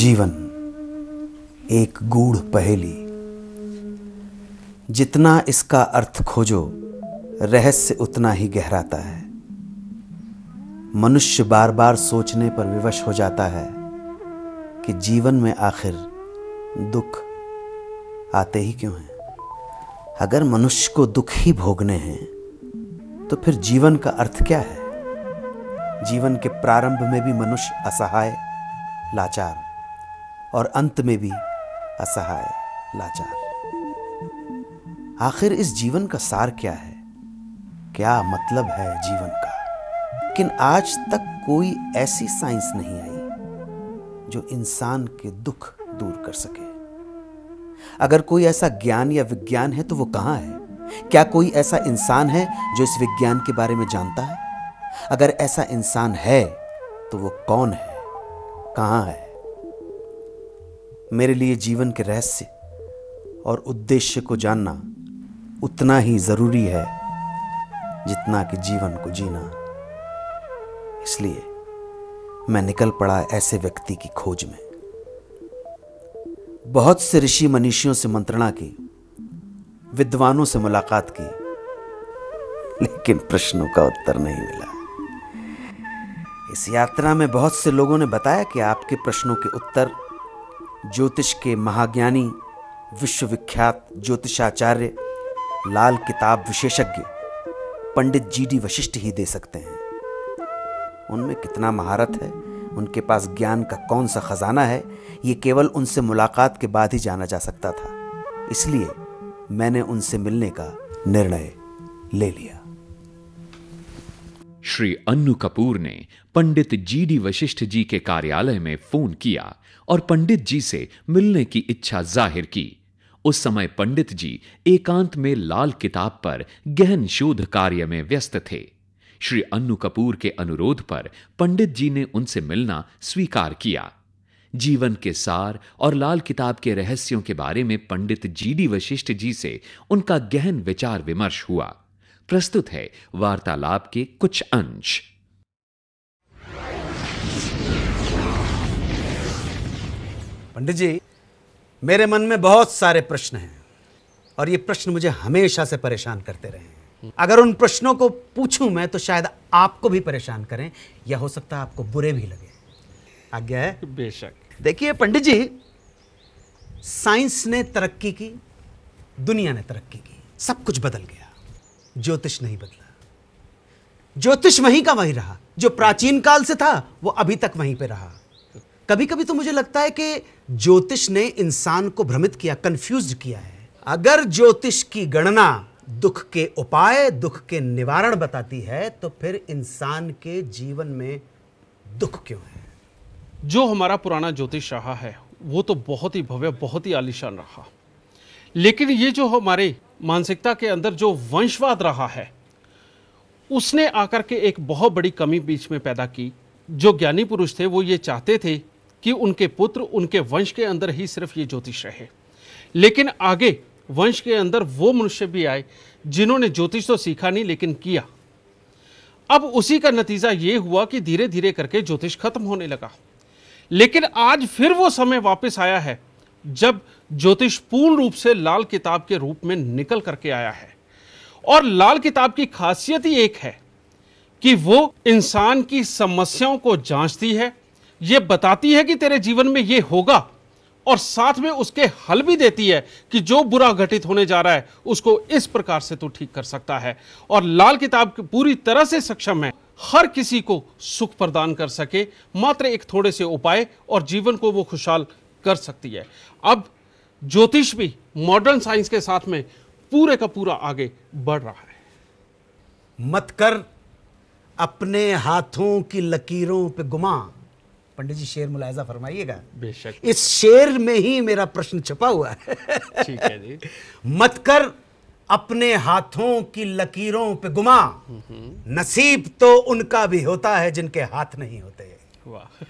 जीवन एक गूढ़ पहेली जितना इसका अर्थ खोजो रहस्य उतना ही गहराता है मनुष्य बार बार सोचने पर विवश हो जाता है कि जीवन में आखिर दुख आते ही क्यों हैं अगर मनुष्य को दुख ही भोगने हैं तो फिर जीवन का अर्थ क्या है जीवन के प्रारंभ में भी मनुष्य असहाय लाचार और अंत में भी असहाय लाचार आखिर इस जीवन का सार क्या है क्या मतलब है जीवन का किन आज तक कोई ऐसी साइंस नहीं आई जो इंसान के दुख दूर कर सके अगर कोई ऐसा ज्ञान या विज्ञान है तो वो कहां है क्या कोई ऐसा इंसान है जो इस विज्ञान के बारे में जानता है अगर ऐसा इंसान है तो वो कौन है कहाँ है मेरे लिए जीवन के रहस्य और उद्देश्य को जानना उतना ही ज़रूरी है जितना कि जीवन को जीना इसलिए मैं निकल पड़ा ऐसे व्यक्ति की खोज में बहुत से ऋषि मनीषियों से मंत्रणा की विद्वानों से मुलाकात की लेकिन प्रश्नों का उत्तर नहीं मिला इस यात्रा में बहुत से लोगों ने बताया कि आपके प्रश्नों के उत्तर ज्योतिष के महाज्ञानी विश्वविख्यात ज्योतिषाचार्य लाल किताब विशेषज्ञ पंडित जी डी वशिष्ठ ही दे सकते हैं उनमें कितना महारत है उनके पास ज्ञान का कौन सा खजाना है ये केवल उनसे मुलाकात के बाद ही जाना जा सकता था इसलिए मैंने उनसे मिलने का निर्णय ले लिया श्री अन्नू कपूर ने पंडित जी डी वशिष्ठ जी के कार्यालय में फोन किया और पंडित जी से मिलने की इच्छा जाहिर की उस समय पंडित जी एकांत में लाल किताब पर गहन शोध कार्य में व्यस्त थे श्री अन्नू कपूर के अनुरोध पर पंडित जी ने उनसे मिलना स्वीकार किया जीवन के सार और लाल किताब के रहस्यों के बारे में पंडित जी डी वशिष्ठ जी से उनका गहन विचार विमर्श हुआ प्रस्तुत है वार्तालाप के कुछ अंश पंडित जी मेरे मन में बहुत सारे प्रश्न हैं और ये प्रश्न मुझे हमेशा से परेशान करते रहे हैं अगर उन प्रश्नों को पूछूं मैं तो शायद आपको भी परेशान करें या हो सकता है आपको बुरे भी लगे आज्ञा है बेशक देखिए पंडित जी साइंस ने तरक्की की दुनिया ने तरक्की की सब कुछ बदल गया ज्योतिष नहीं बदला ज्योतिष वहीं का वहीं रहा जो प्राचीन काल से था वो अभी तक वहीं पे रहा कभी कभी तो मुझे लगता है कि ज्योतिष ने इंसान को भ्रमित किया कंफ्यूज किया है अगर ज्योतिष की गणना दुख के उपाय दुख के निवारण बताती है तो फिर इंसान के जीवन में दुख क्यों है जो हमारा पुराना ज्योतिष रहा है वो तो बहुत ही भव्य बहुत ही आलिशान रहा लेकिन ये जो हमारे मानसिकता के अंदर जो वंशवाद रहा है उसने आकर के एक बहुत बड़ी कमी बीच में पैदा की जो ज्ञानी पुरुष थे वो ये चाहते थे कि उनके पुत्र उनके वंश के अंदर ही सिर्फ ये ज्योतिष रहे लेकिन आगे वंश के अंदर वो मनुष्य भी आए जिन्होंने ज्योतिष तो सीखा नहीं लेकिन किया अब उसी का नतीजा ये हुआ कि धीरे धीरे करके ज्योतिष खत्म होने लगा लेकिन आज फिर वो समय वापस आया है जब ज्योतिष पूर्ण रूप से लाल किताब के रूप में निकल करके आया है और लाल किताब की खासियत ही एक है कि वो इंसान की समस्याओं को जांचती है ये बताती है कि तेरे जीवन में ये होगा और साथ में उसके हल भी देती है कि जो बुरा घटित होने जा रहा है उसको इस प्रकार से तू ठीक कर सकता है और लाल किताब पूरी तरह से सक्षम है हर किसी को सुख प्रदान कर सके मात्र एक थोड़े से उपाय और जीवन को वो खुशहाल कर सकती है अब ज्योतिष भी मॉडर्न साइंस के साथ में पूरे का पूरा आगे बढ़ रहा है मत कर अपने हाथों की लकीरों पे गुमा पंडित जी शेर मुलायजा फरमाइएगा बेशक इस शेर में ही मेरा प्रश्न छपा हुआ है ठीक है जी मत कर अपने हाथों की लकीरों पे गुमा नसीब तो उनका भी होता है जिनके हाथ नहीं होते वाह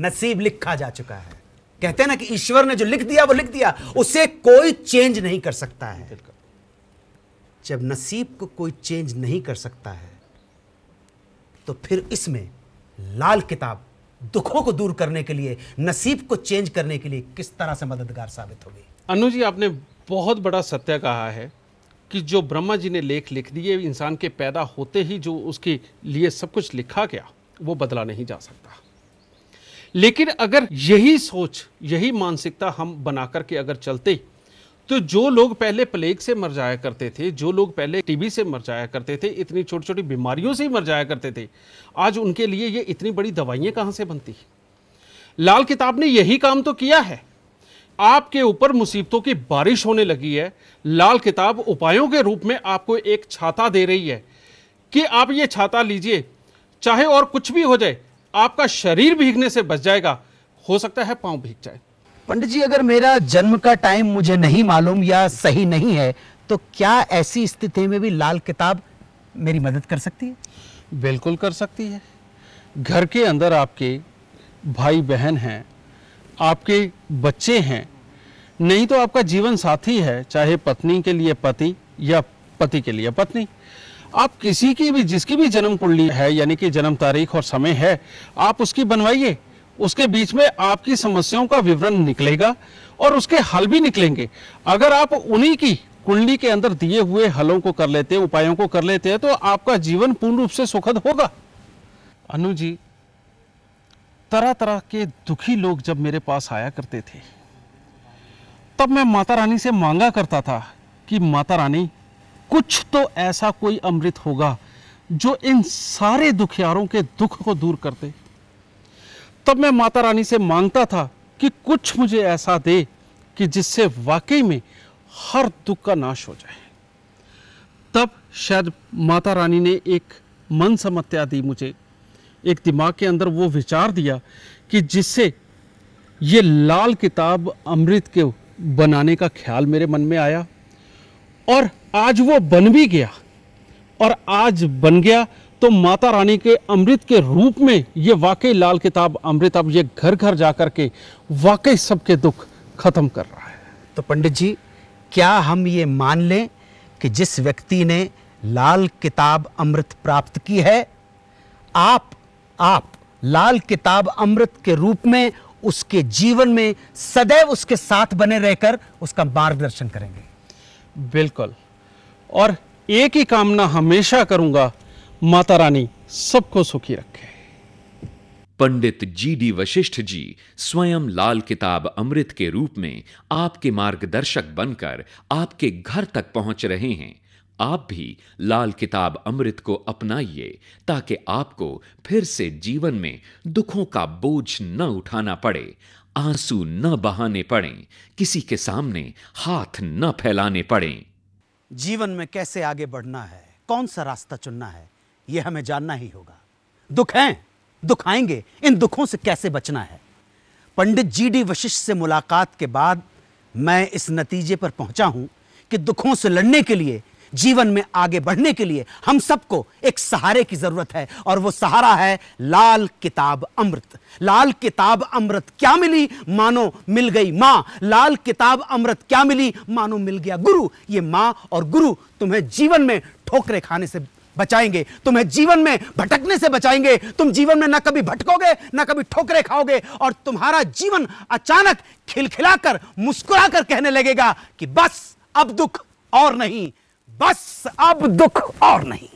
नसीब लिखा जा चुका है कहते हैं ना कि ईश्वर ने जो लिख दिया वो लिख दिया उसे कोई चेंज नहीं कर सकता है जब नसीब को कोई चेंज नहीं कर सकता है तो फिर इसमें लाल किताब दुखों को दूर करने के लिए नसीब को चेंज करने के लिए किस तरह से मददगार साबित होगी अनु जी आपने बहुत बड़ा सत्य कहा है कि जो ब्रह्मा जी ने लेख लिख दिए इंसान के पैदा होते ही जो उसके लिए सब कुछ लिखा गया वो बदला नहीं जा सकता लेकिन अगर यही सोच यही मानसिकता हम बना करके अगर चलते तो जो लोग पहले प्लेग से मर जाया करते थे जो लोग पहले टीबी से मर जाया करते थे इतनी छोटी छोटी बीमारियों से ही मर जाया करते थे आज उनके लिए ये इतनी बड़ी दवाइयाँ कहाँ से बनती लाल किताब ने यही काम तो किया है आपके ऊपर मुसीबतों की बारिश होने लगी है लाल किताब उपायों के रूप में आपको एक छाता दे रही है कि आप ये छाता लीजिए चाहे और कुछ भी हो जाए आपका शरीर भीगने से बच जाएगा हो सकता है पांव भीग जाए पंडित जी अगर मेरा जन्म का टाइम मुझे नहीं मालूम या सही नहीं है तो क्या ऐसी स्थिति में भी लाल किताब मेरी मदद कर सकती है बिल्कुल कर सकती है घर के अंदर आपके भाई बहन हैं आपके बच्चे हैं नहीं तो आपका जीवन साथी है चाहे पत्नी के लिए पति या पति के लिए पत्नी आप किसी की भी जिसकी भी जन्म कुंडली है यानी कि जन्म तारीख और समय है आप उसकी बनवाइए उसके बीच में आपकी समस्याओं का विवरण निकलेगा और उसके हल भी निकलेंगे अगर आप उन्हीं की कुंडली के अंदर दिए हुए हलों को कर लेते हैं उपायों को कर लेते हैं तो आपका जीवन पूर्ण रूप से सुखद होगा अनु जी तरह तरह के दुखी लोग जब मेरे पास आया करते थे तब मैं माता रानी से मांगा करता था कि माता रानी कुछ तो ऐसा कोई अमृत होगा जो इन सारे दुखियारों के दुख को दूर कर दे तब मैं माता रानी से मांगता था कि कुछ मुझे ऐसा दे कि जिससे वाकई में हर दुख का नाश हो जाए तब शायद माता रानी ने एक मन समत्या दी मुझे एक दिमाग के अंदर वो विचार दिया कि जिससे ये लाल किताब अमृत के बनाने का ख्याल मेरे मन में आया और आज वो बन भी गया और आज बन गया तो माता रानी के अमृत के रूप में ये वाकई लाल किताब अमृत अब ये घर घर जा कर के वाकई सबके दुख खत्म कर रहा है तो पंडित जी क्या हम ये मान लें कि जिस व्यक्ति ने लाल किताब अमृत प्राप्त की है आप आप लाल किताब अमृत के रूप में उसके जीवन में सदैव उसके साथ बने रहकर उसका मार्गदर्शन करेंगे बिल्कुल और एक ही कामना हमेशा करूंगा माता रानी सबको सुखी रखे पंडित जी डी वशिष्ठ जी स्वयं लाल किताब अमृत के रूप में आपके मार्गदर्शक बनकर आपके घर तक पहुंच रहे हैं आप भी लाल किताब अमृत को अपनाइए ताकि आपको फिर से जीवन में दुखों का बोझ न उठाना पड़े आंसू न बहाने पड़े किसी के सामने हाथ न फैलाने पड़े जीवन में कैसे आगे बढ़ना है कौन सा रास्ता चुनना है यह हमें जानना ही होगा दुख हैं दुख आएंगे इन दुखों से कैसे बचना है पंडित जी डी वशिष्ठ से मुलाकात के बाद मैं इस नतीजे पर पहुंचा हूं कि दुखों से लड़ने के लिए जीवन में आगे बढ़ने के लिए हम सबको एक सहारे की जरूरत है और वो सहारा है लाल किताब अमृत लाल किताब अमृत क्या मिली मानो मिल गई माँ लाल किताब अमृत क्या मिली मानो मिल गया गुरु ये माँ और गुरु तुम्हें जीवन में ठोकरे खाने से बचाएंगे तुम्हें जीवन में भटकने से बचाएंगे तुम जीवन में ना कभी भटकोगे ना कभी ठोकरे खाओगे और तुम्हारा जीवन अचानक खिलखिलाकर मुस्कुराकर कहने लगेगा कि बस अब दुख और नहीं बस अब दुख और नहीं